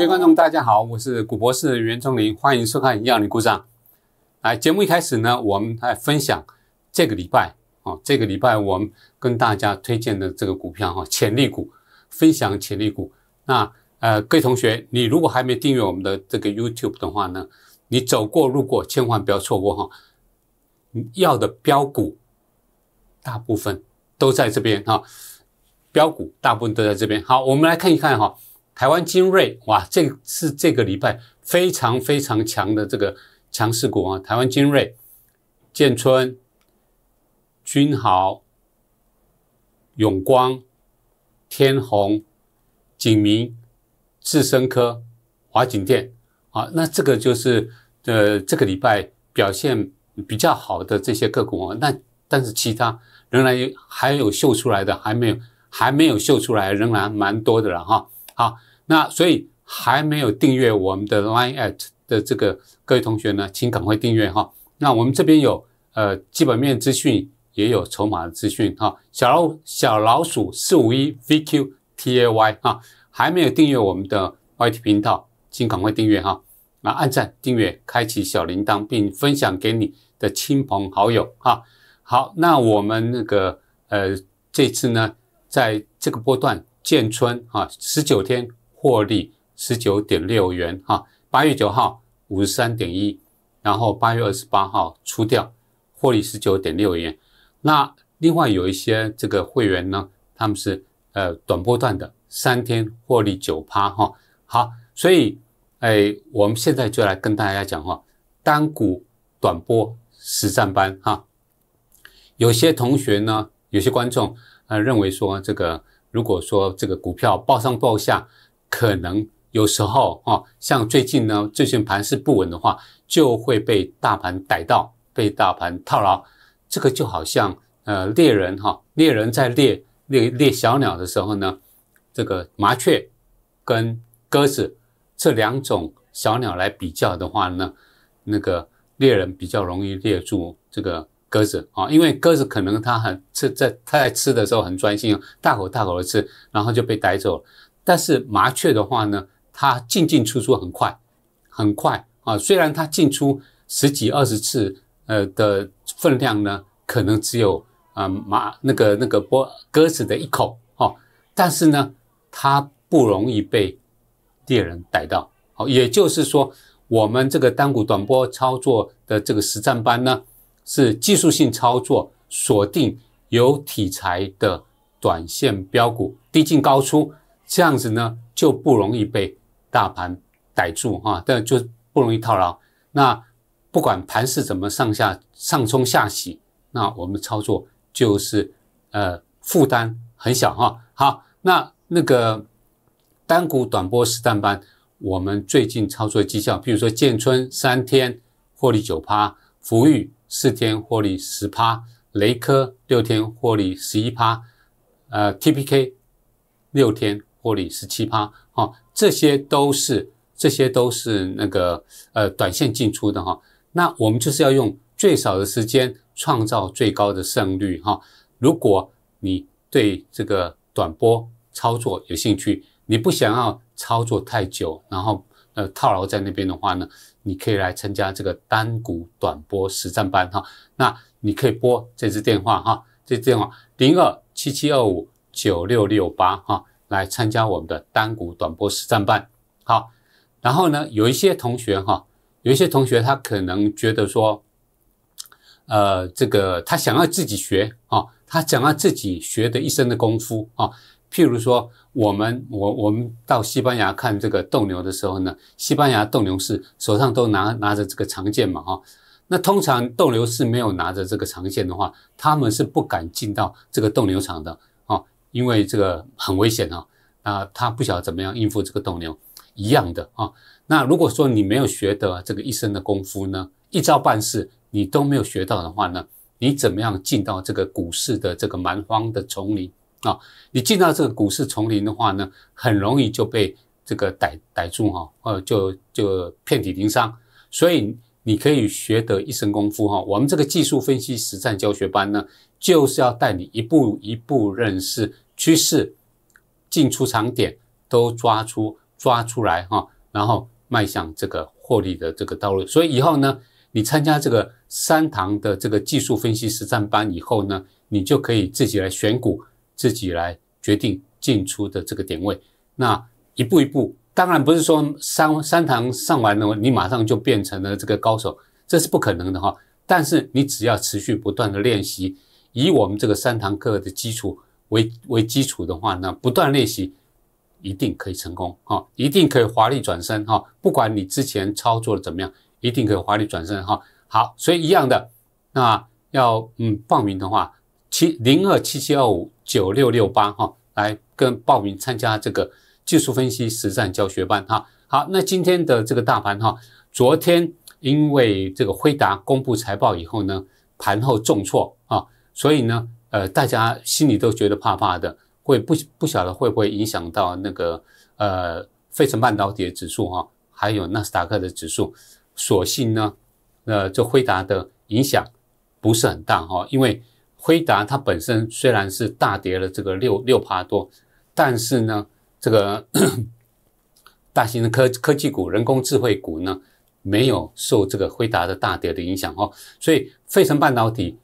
各位观众，大家好，我是古博士袁宗林，欢迎收看《要你故障》。来，节目一开始呢，我们来分享这个礼拜哦，这个礼拜我跟大家推荐的这个股票哈，潜力股，分享潜力股。那呃，各位同学，你如果还没订阅我们的这个 YouTube 的话呢，你走过路过千万不要错过哈。要的标股大部分都在这边哈，标股大部分都在这边。好，我们来看一看哈。台湾精锐哇，这是这个礼拜非常非常强的这个强势股啊！台湾精锐、建春、君豪、永光、天虹、景明、智深科、华景电啊，那这个就是呃这个礼拜表现比较好的这些个股啊。那但是其他仍然还有秀出来的，还没有还没有秀出来，仍然蛮多的了哈。好，那所以还没有订阅我们的 Line at 的这个各位同学呢，请赶快订阅哈。那我们这边有呃基本面资讯，也有筹码的资讯哈。小老小老鼠四五一 VQTY a 哈，还没有订阅我们的 YT 频道，请赶快订阅哈。那按赞、订阅、开启小铃铛，并分享给你的亲朋好友哈。好，那我们那个呃，这次呢，在这个波段。建春啊，十九天获利十九点六元哈，八月九号五十三点一，然后八月二十八号出掉，获利十九点六元。那另外有一些这个会员呢，他们是呃短波段的，三天获利九趴哈。好，所以哎，我们现在就来跟大家讲哈，单股短波实战班哈。有些同学呢，有些观众呃认为说这个。如果说这个股票暴上暴下，可能有时候啊，像最近呢，最近盘势不稳的话，就会被大盘逮到，被大盘套牢。这个就好像呃猎人哈，猎人在猎猎猎小鸟的时候呢，这个麻雀跟鸽子这两种小鸟来比较的话呢，那个猎人比较容易猎住这个。鸽子啊，因为鸽子可能它很吃在它在吃的时候很专心，大口大口的吃，然后就被逮走了。但是麻雀的话呢，它进进出出很快，很快啊。虽然它进出十几二十次，呃的分量呢，可能只有啊麻那个那个波鸽子的一口哦，但是呢，它不容易被猎人逮到哦。也就是说，我们这个单股短波操作的这个实战班呢。是技术性操作，锁定有题材的短线标股，低进高出，这样子呢就不容易被大盘逮住啊，但就不容易套牢。那不管盘是怎么上下上冲下洗，那我们操作就是呃负担很小哈。好，那那个单股短波实战班，我们最近操作绩效，比如说建春三天获利九趴，福裕四天获利十趴，雷科六天获利十一趴，呃，TPK 六天获利十七趴，哈，这些都是这些都是那个呃短线进出的哈。那我们就是要用最少的时间创造最高的胜率哈。如果你对这个短波操作有兴趣，你不想要操作太久，然后呃套牢在那边的话呢？你可以来参加这个单股短波实战班哈，那你可以拨这支电话哈，这支电话零二七七二五九六六八哈，来参加我们的单股短波实战班。好，然后呢，有一些同学哈，有一些同学他可能觉得说，呃，这个他想要自己学啊，他想要自己学的一身的功夫啊。譬如说，我们我我们到西班牙看这个斗牛的时候呢，西班牙斗牛士手上都拿拿着这个长剑嘛，啊，那通常斗牛士没有拿着这个长剑的话，他们是不敢进到这个斗牛场的，啊，因为这个很危险啊，那他不晓得怎么样应付这个斗牛，一样的啊，那如果说你没有学得这个一身的功夫呢，一招半式你都没有学到的话呢，你怎么样进到这个股市的这个蛮荒的丛林？啊，你进到这个股市丛林的话呢，很容易就被这个逮逮住哈，呃，就就遍体鳞伤。所以你可以学得一身功夫哈。我们这个技术分析实战教学班呢，就是要带你一步一步认识趋势、进出场点都抓出抓出来哈，然后迈向这个获利的这个道路。所以以后呢，你参加这个三堂的这个技术分析实战班以后呢，你就可以自己来选股。自己来决定进出的这个点位，那一步一步，当然不是说三三堂上完了，你马上就变成了这个高手，这是不可能的哈。但是你只要持续不断的练习，以我们这个三堂课的基础为为基础的话，那不断练习，一定可以成功哈，一定可以华丽转身哈。不管你之前操作的怎么样，一定可以华丽转身哈。好，所以一样的，那要嗯报名的话，七零二七七二五。九六六八哈，来跟报名参加这个技术分析实战教学班哈。好，那今天的这个大盘哈，昨天因为这个辉达公布财报以后呢，盘后重挫啊，所以呢，呃，大家心里都觉得怕怕的，会不不晓得会不会影响到那个呃费城半导体的指数哈，还有纳斯达克的指数。所幸呢，呃，这辉达的影响不是很大哈，因为。辉达它本身虽然是大跌了这个六六趴多，但是呢，这个 大型的科科技股、人工智慧股呢，没有受这个辉达的大跌的影响哦。所以，费城半导体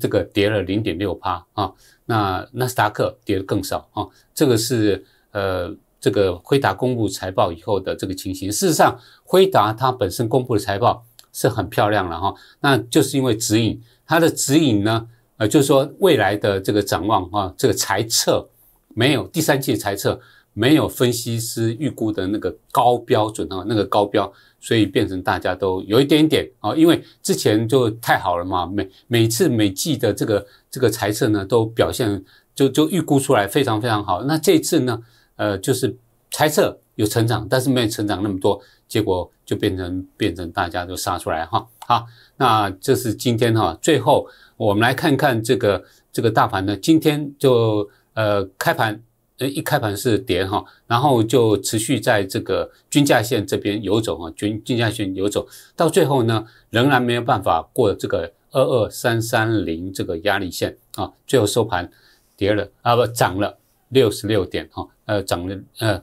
这个跌了零点六趴啊，那纳斯达克跌的更少啊。这个是呃，这个辉达公布财报以后的这个情形。事实上，辉达它本身公布的财报是很漂亮了哈，那就是因为指引它的指引呢。呃，就是说未来的这个展望啊，这个财测没有第三季度猜测没有分析师预估的那个高标准啊，那个高标，所以变成大家都有一点点啊，因为之前就太好了嘛，每每次每季的这个这个财测呢都表现就就预估出来非常非常好，那这次呢，呃，就是财测有成长，但是没有成长那么多，结果就变成变成大家都杀出来哈，好，那这是今天哈最后。我们来看看这个这个大盘呢，今天就呃开盘呃一开盘是跌哈，然后就持续在这个均价线这边游走哈，均均价线游走到最后呢，仍然没有办法过这个二二三三零这个压力线啊，最后收盘跌了啊不涨了六十六点哈呃涨了呃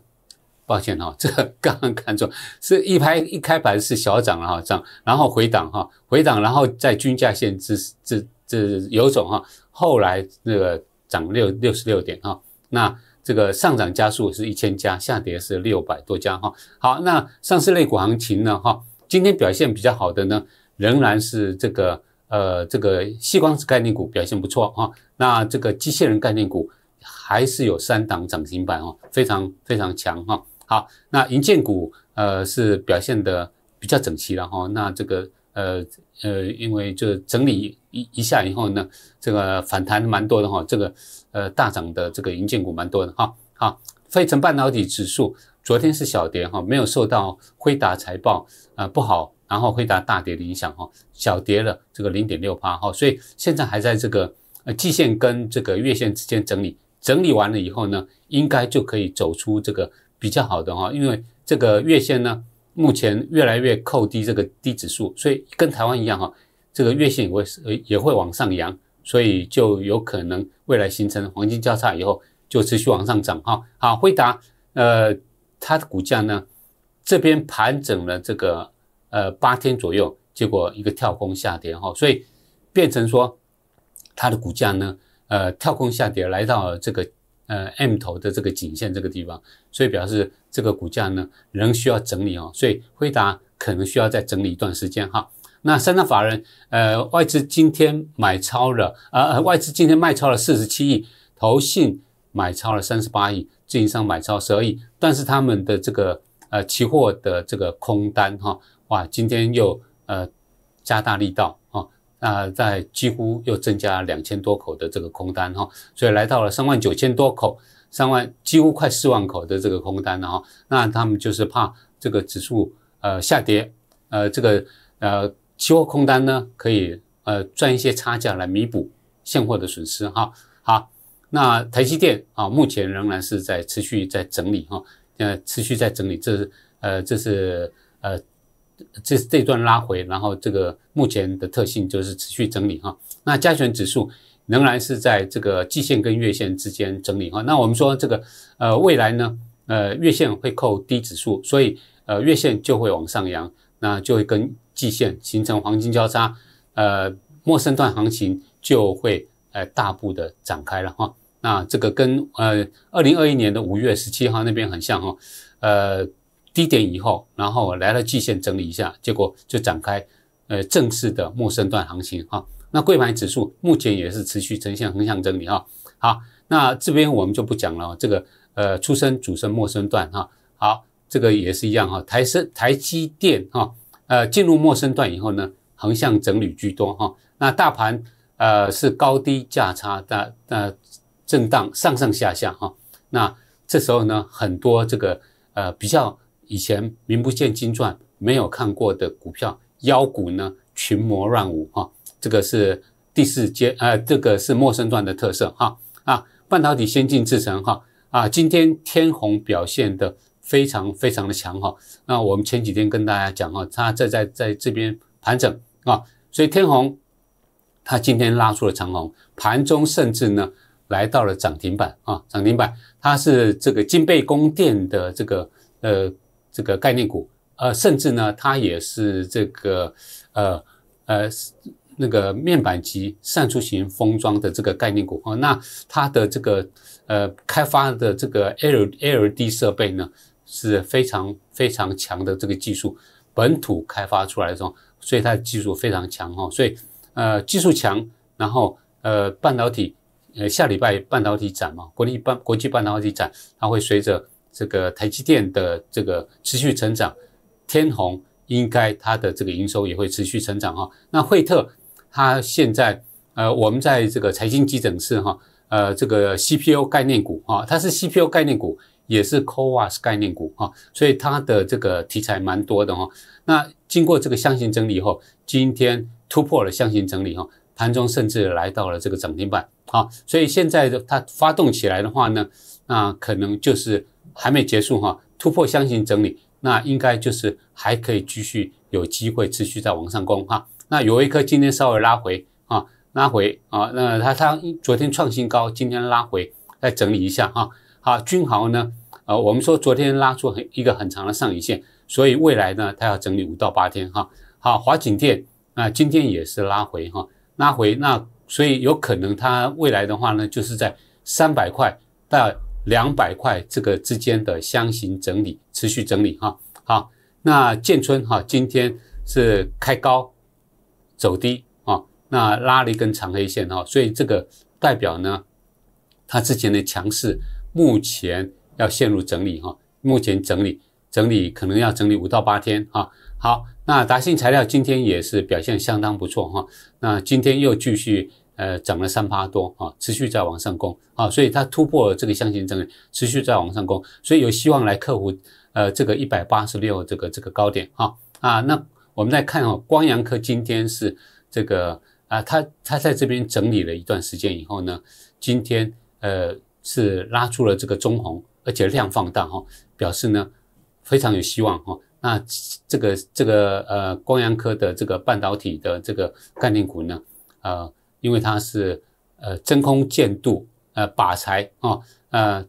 抱歉哈，这刚刚看错，是一拍一开盘是小涨了哈涨，然后回档哈回档，然后在均价线之之。这有种哈，后来那个涨六六十六点哈，那这个上涨加速是一千家，下跌是六百多家哈。好，那上市类股行情呢哈，今天表现比较好的呢，仍然是这个呃这个细光子概念股表现不错哈，那这个机器人概念股还是有三档涨停板哈，非常非常强哈。好，那银建股呃是表现的比较整齐了哈，那这个呃。呃，因为就整理一一下以后呢，这个反弹蛮多的哈，这个呃大涨的这个银建股蛮多的哈，好，费城半导体指数昨天是小跌哈，没有受到辉达财报啊不好，然后辉达大跌的影响哈，小跌了这个零点六八哈，所以现在还在这个呃季线跟这个月线之间整理，整理完了以后呢，应该就可以走出这个比较好的哈，因为这个月线呢。目前越来越扣低这个低指数，所以跟台湾一样哈，这个月线也会也也会往上扬，所以就有可能未来形成黄金交叉以后就持续往上涨哈。好，辉达，呃，它的股价呢这边盘整了这个呃八天左右，结果一个跳空下跌哈，所以变成说它的股价呢呃跳空下跌来到了这个。呃，M 头的这个颈线这个地方，所以表示这个股价呢仍需要整理哦，所以辉达可能需要再整理一段时间哈。那三大法人呃外资今天买超了，呃外资今天卖超了四十七亿，投信买超了三十八亿，自营商买超十二亿，但是他们的这个呃期货的这个空单哈，哇，今天又呃加大力道。那在几乎又增加两千多口的这个空单哈，所以来到了三万九千多口，三万几乎快四万口的这个空单了哈。那他们就是怕这个指数呃下跌，呃这个呃期货空单呢可以呃赚一些差价来弥补现货的损失哈。好，那台积电啊，目前仍然是在持续在整理哈，呃持续在整理，这是呃这是呃。这这段拉回，然后这个目前的特性就是持续整理哈。那加权指数仍然是在这个季线跟月线之间整理哈。那我们说这个呃未来呢，呃月线会扣低指数，所以呃月线就会往上扬，那就会跟季线形成黄金交叉，呃陌生段行情就会呃大步的展开了哈。那这个跟呃二零二一年的五月十七号那边很像哈，呃。低点以后，然后来了季线整理一下，结果就展开，呃，正式的陌生段行情啊。那贵牌指数目前也是持续呈现横向整理哈。好，那这边我们就不讲了。这个呃，出生主升、陌生段哈。好，这个也是一样哈。台升台积电哈，呃，进入陌生段以后呢，横向整理居多哈。那大盘呃是高低价差的呃震荡上上下下哈。那这时候呢，很多这个呃比较。以前名不见经传、没有看过的股票，妖股呢群魔乱舞啊！这个是第四阶呃，这个是陌生段的特色哈啊！半导体先进制程哈啊！今天天弘表现的非常非常的强哈！那我们前几天跟大家讲哈，它在在在这边盘整啊，所以天弘它今天拉出了长虹，盘中甚至呢来到了涨停板啊！涨停板它是这个金贝宫殿的这个呃。这个概念股，呃，甚至呢，它也是这个，呃，呃，那个面板级扇出型封装的这个概念股哦。那它的这个，呃，开发的这个 L L D 设备呢，是非常非常强的这个技术，本土开发出来的，所以它的技术非常强哈。所以，呃，技术强，然后，呃，半导体，呃，下礼拜半导体展嘛，国际半国际半导体展，它会随着。这个台积电的这个持续成长，天虹应该它的这个营收也会持续成长哈。那惠特它现在呃，我们在这个财经急诊室哈，呃，这个 c p u 概念股哈，它是 c p u 概念股，也是 CoWAS 概念股哈，所以它的这个题材蛮多的哈。那经过这个箱型整理以后，今天突破了箱型整理哈，盘中甚至来到了这个涨停板啊，所以现在的它发动起来的话呢，那可能就是。还没结束哈，突破箱型整理，那应该就是还可以继续有机会持续在往上攻哈。那有一颗今天稍微拉回啊，拉回啊，那它它昨天创新高，今天拉回再整理一下哈。好，军豪呢，呃，我们说昨天拉出很一个很长的上影线，所以未来呢，它要整理五到八天哈。好，华景店那今天也是拉回哈，拉回那所以有可能它未来的话呢，就是在三百块到。两百块这个之间的箱型整理，持续整理哈。好，那建春哈，今天是开高走低啊，那拉了一根长黑线哈，所以这个代表呢，它之前的强势目前要陷入整理哈，目前整理整理可能要整理五到八天啊。好，那达信材料今天也是表现相当不错哈，那今天又继续。呃，涨了三趴多啊，持续在往上攻啊，所以它突破这个箱形整理，持续在往上攻，所以有希望来克服呃这个一百八十六这个这个高点啊啊。那我们再看哦，光阳科今天是这个啊，它它在这边整理了一段时间以后呢，今天呃是拉出了这个中红，而且量放大哈，表示呢非常有希望哈。那这个这个呃光阳科的这个半导体的这个概念股呢，呃。因为它是呃真空建度呃靶材啊呃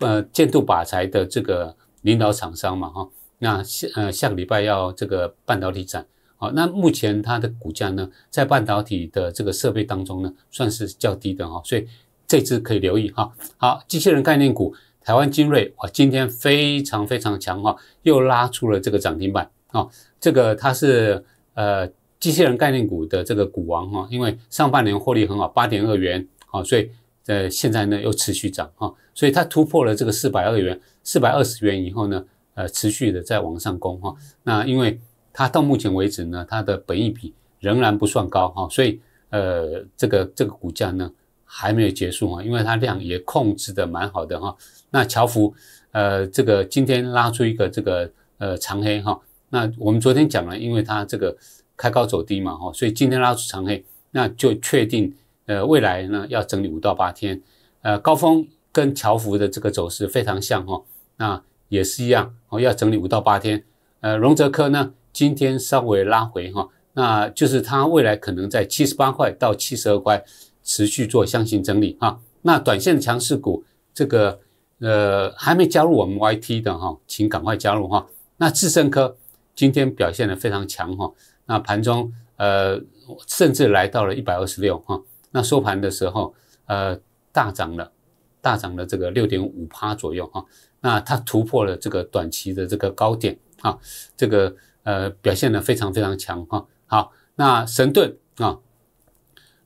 呃建度靶材的这个领导厂商嘛哈，那下呃下个礼拜要这个半导体展好，那目前它的股价呢，在半导体的这个设备当中呢，算是较低的哈，所以这支可以留意哈。好，机器人概念股台湾精锐哇，今天非常非常强哈，又拉出了这个涨停板啊，这个它是呃。机器人概念股的这个股王哈，因为上半年获利很好，八点二元，好，所以呃现在呢又持续涨哈，所以它突破了这个四百二元、四百二十元以后呢，呃持续的在往上攻哈。那因为它到目前为止呢，它的本益比仍然不算高哈，所以呃这个这个股价呢还没有结束哈，因为它量也控制的蛮好的哈。那乔福呃这个今天拉出一个这个呃长黑哈，那我们昨天讲了，因为它这个。开高走低嘛，哈，所以今天拉出长黑，那就确定，呃，未来呢要整理五到八天，呃，高峰跟乔福的这个走势非常像哈，那也是一样，哦，要整理五到八天，呃，荣泽科呢今天稍微拉回哈，那就是它未来可能在七十八块到七十二块持续做箱型整理哈，那短线强势股这个，呃，还没加入我们 Y T 的哈，请赶快加入哈，那智胜科今天表现的非常强哈。那盘中呃甚至来到了一百二十六哈，那收盘的时候呃大涨了，大涨了这个六点五帕左右哈，那它突破了这个短期的这个高点啊，这个呃表现的非常非常强哈。好，那神盾啊，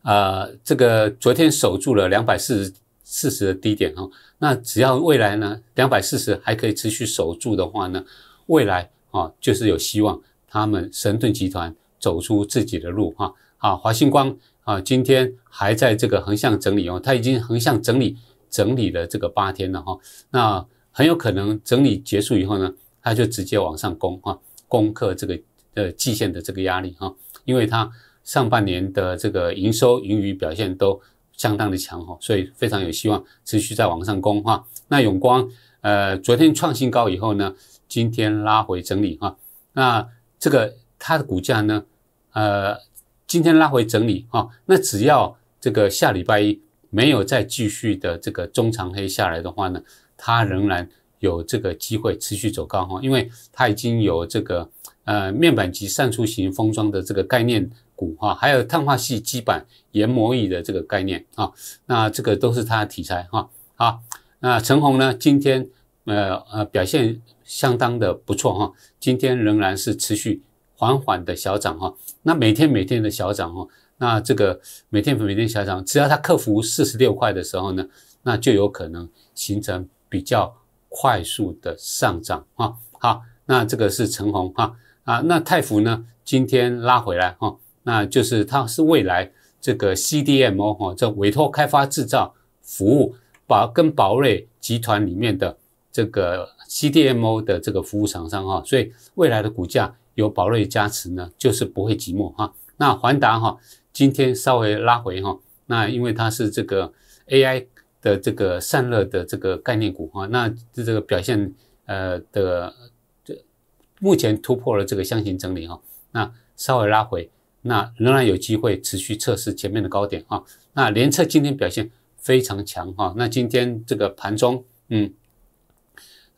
呃这个昨天守住了两百四十四十的低点啊，那只要未来呢两百四十还可以持续守住的话呢，未来啊就是有希望。他们神盾集团走出自己的路哈啊，华星光啊，今天还在这个横向整理哦，它已经横向整理整理了这个八天了哈，那很有可能整理结束以后呢，它就直接往上攻哈，攻克这个呃季线的这个压力哈，因为它上半年的这个营收盈余表现都相当的强哈，所以非常有希望持续再往上攻哈。那永光呃，昨天创新高以后呢，今天拉回整理哈，那。这个它的股价呢，呃，今天拉回整理啊，那只要这个下礼拜一没有再继续的这个中长黑下来的话呢，它仍然有这个机会持续走高哈，因为它已经有这个呃面板及散出型封装的这个概念股哈，还有碳化系基板研磨椅的这个概念啊，那这个都是它的题材哈。好，那陈红呢，今天呃呃表现。相当的不错哈，今天仍然是持续缓缓的小涨哈。那每天每天的小涨哦，那这个每天每天小涨，只要它克服四十六块的时候呢，那就有可能形成比较快速的上涨啊。好，那这个是陈红哈啊，那泰福呢今天拉回来哈，那就是它是未来这个 CDMO 哈，这委托开发制造服务，宝跟宝瑞集团里面的这个。CDMO 的这个服务厂商哈，所以未来的股价有宝瑞加持呢，就是不会寂寞哈。那环达哈，今天稍微拉回哈，那因为它是这个 AI 的这个散热的这个概念股哈，那这个表现呃的这目前突破了这个箱型整理哈，那稍微拉回，那仍然有机会持续测试前面的高点啊。那联测今天表现非常强哈，那今天这个盘中嗯。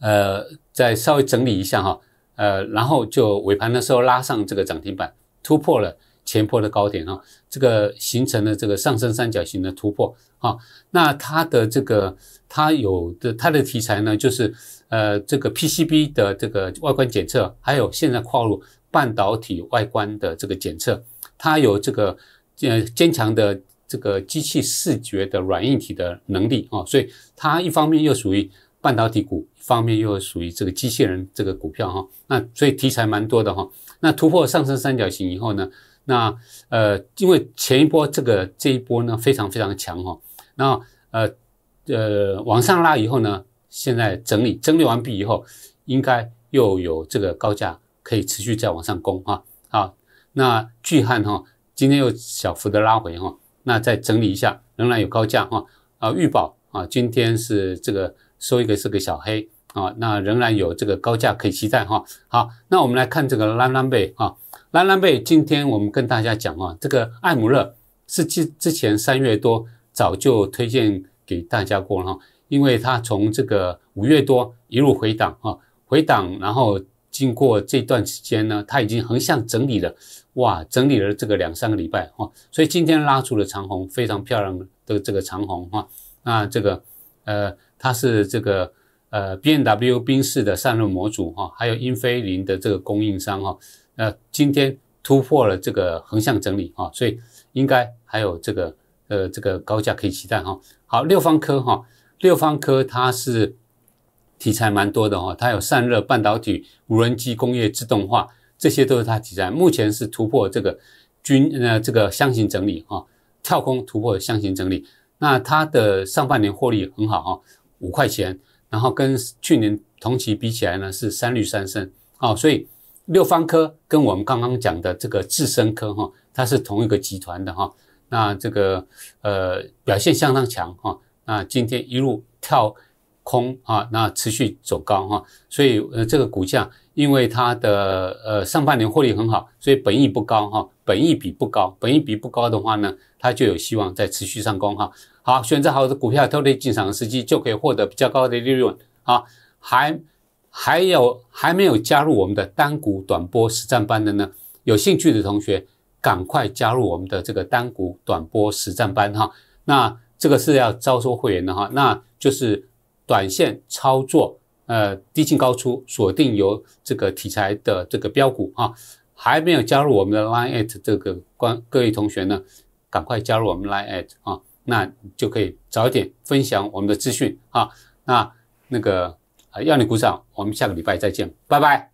呃，再稍微整理一下哈，呃，然后就尾盘的时候拉上这个涨停板，突破了前波的高点哈，这个形成了这个上升三角形的突破啊。那它的这个它有的它的题材呢，就是呃这个 PCB 的这个外观检测，还有现在跨入半导体外观的这个检测，它有这个呃坚强的这个机器视觉的软硬体的能力啊，所以它一方面又属于。半导体股方面又属于这个机器人这个股票哈，那所以题材蛮多的哈。那突破上升三角形以后呢，那呃，因为前一波这个这一波呢非常非常强哈，那呃呃往上拉以后呢，现在整理整理完毕以后，应该又有这个高价可以持续再往上攻啊。好，那巨汉哈今天又小幅的拉回哈，那再整理一下，仍然有高价哈。啊，预宝啊，今天是这个。收一个是个小黑啊，那仍然有这个高价可以期待哈。好，那我们来看这个蓝蓝贝啊，蓝蓝贝，今天我们跟大家讲啊，这个艾姆勒是之之前三月多早就推荐给大家过了，因为它从这个五月多一路回档啊，回档，然后经过这段时间呢，它已经横向整理了，哇，整理了这个两三个礼拜哈，所以今天拉出了长虹，非常漂亮的这个长虹哈，那这个呃。它是这个呃 B N W 冰士的散热模组哈，还有英飞凌的这个供应商哈，呃，今天突破了这个横向整理哈，所以应该还有这个呃这个高价可以期待哈。好，六方科哈，六方科它是题材蛮多的哈，它有散热、半导体、无人机、工业自动化，这些都是它题材。目前是突破这个均呃这个箱型整理哈，跳空突破箱型整理。那它的上半年获利很好哈。五块钱，然后跟去年同期比起来呢，是三氯三升哦，所以六方科跟我们刚刚讲的这个智深科哈，它是同一个集团的哈，那这个呃表现相当强哈，那今天一路跳。空啊，那持续走高哈，所以呃，这个股价因为它的呃上半年获利很好，所以本益不高哈，本益比不高，本益比不高的话呢，它就有希望在持续上攻哈。好，选择好的股票，脱离进场时机就可以获得比较高的利润啊。还还有还没有加入我们的单股短波实战班的呢？有兴趣的同学赶快加入我们的这个单股短波实战班哈。那这个是要招收会员的哈，那就是。短线操作，呃，低进高出，锁定有这个题材的这个标股啊，还没有加入我们的 Line a i t 这个关各位同学呢，赶快加入我们 Line a i t 啊，那就可以早点分享我们的资讯啊，那那个啊要你鼓掌，我们下个礼拜再见，拜拜。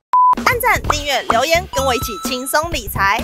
按赞、订阅、留言，跟我一起轻松理财。